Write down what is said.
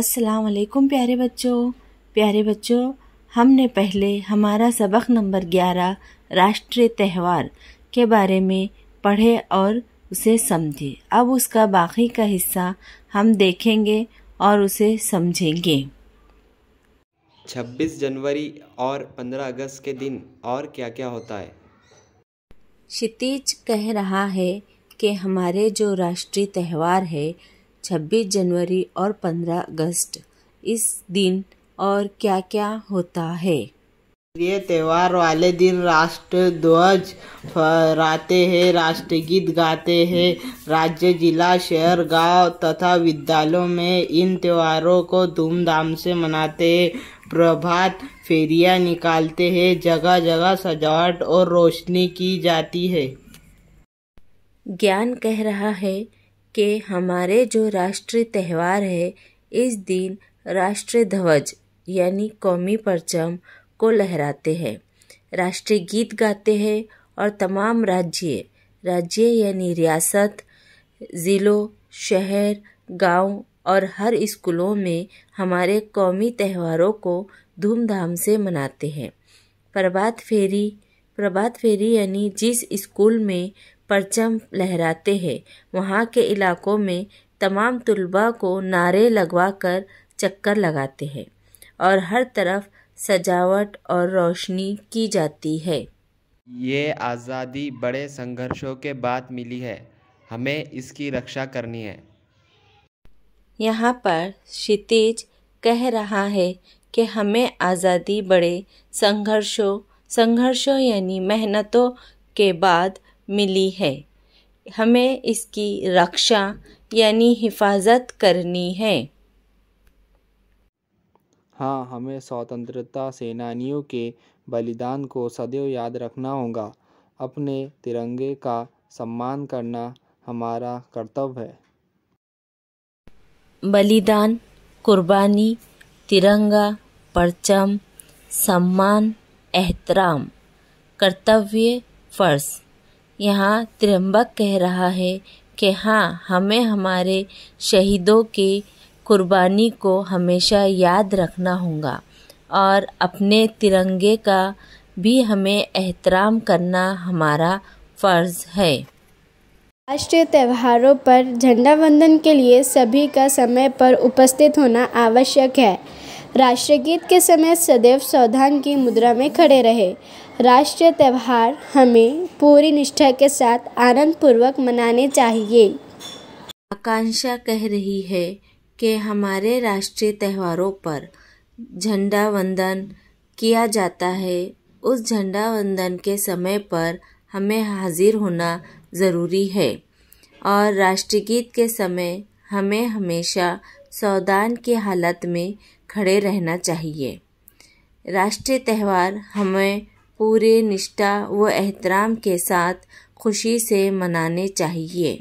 अस्सलाम वालेकुम प्यारे बच्चों प्यारे बच्चों हमने पहले हमारा सबक नंबर ग्यारह राष्ट्रीय त्यौहार के बारे में पढ़े और उसे समझे अब उसका बाकी का हिस्सा हम देखेंगे और उसे समझेंगे 26 जनवरी और 15 अगस्त के दिन और क्या क्या होता है क्षितिज कह रहा है कि हमारे जो राष्ट्रीय त्यौहार है 26 जनवरी और 15 अगस्त इस दिन और क्या क्या होता है ये त्यौहार वाले दिन राष्ट्र ध्वज फहराते हैं राष्ट्रगीत गाते हैं राज्य जिला शहर गांव तथा विद्यालयों में इन त्योहारों को धूमधाम से मनाते हैं प्रभात फेरियां निकालते हैं जगह जगह सजावट और रोशनी की जाती है ज्ञान कह रहा है कि हमारे जो राष्ट्रीय त्यौहार है इस दिन राष्ट्रीय ध्वज यानी कौमी परचम को लहराते हैं राष्ट्रीय गीत गाते हैं और तमाम राज्य राज्य यानी रियासत ज़िलों शहर गांव और हर स्कूलों में हमारे कौमी त्यौहारों को धूमधाम से मनाते हैं प्रभात फेरी प्रभात फेरी यानी जिस स्कूल में परचम लहराते हैं वहाँ के इलाकों में तमाम तलबा को नारे लगवा कर चक्कर लगाते हैं और हर तरफ सजावट और रोशनी की जाती है ये आज़ादी बड़े संघर्षों के बाद मिली है हमें इसकी रक्षा करनी है यहाँ पर क्षितिज कह रहा है कि हमें आज़ादी बड़े संघर्षों संघर्षों यानी मेहनतों के बाद मिली है हमें इसकी रक्षा यानी हिफाजत करनी है हाँ हमें स्वतंत्रता सेनानियों के बलिदान को सदैव याद रखना होगा अपने तिरंगे का सम्मान करना हमारा कर्तव्य है बलिदान कुर्बानी तिरंगा परचम सम्मान एहतराम कर्तव्य फ़र्ज़ यहाँ त्र्यंबक कह रहा है कि हाँ हमें हमारे शहीदों के कुर्बानी को हमेशा याद रखना होगा और अपने तिरंगे का भी हमें एहतराम करना हमारा फ़र्ज़ है राष्ट्रीय त्योहारों पर झंडा वंदन के लिए सभी का समय पर उपस्थित होना आवश्यक है राष्ट्रगीत के समय सदैव सावधान की मुद्रा में खड़े रहे राष्ट्रीय त्यौहार हमें पूरी निष्ठा के साथ आनंद पूर्वक मनाने चाहिए आकांक्षा कह रही है कि हमारे राष्ट्रीय त्यौहारों पर झंडा वंदन किया जाता है उस झंडा वंदन के समय पर हमें हाजिर होना ज़रूरी है और राष्ट्रगीत के समय हमें हमेशा सौदान की हालत में खड़े रहना चाहिए राष्ट्रीय त्यौहार हमें पूरे निष्ठा व एहतराम के साथ खुशी से मनाने चाहिए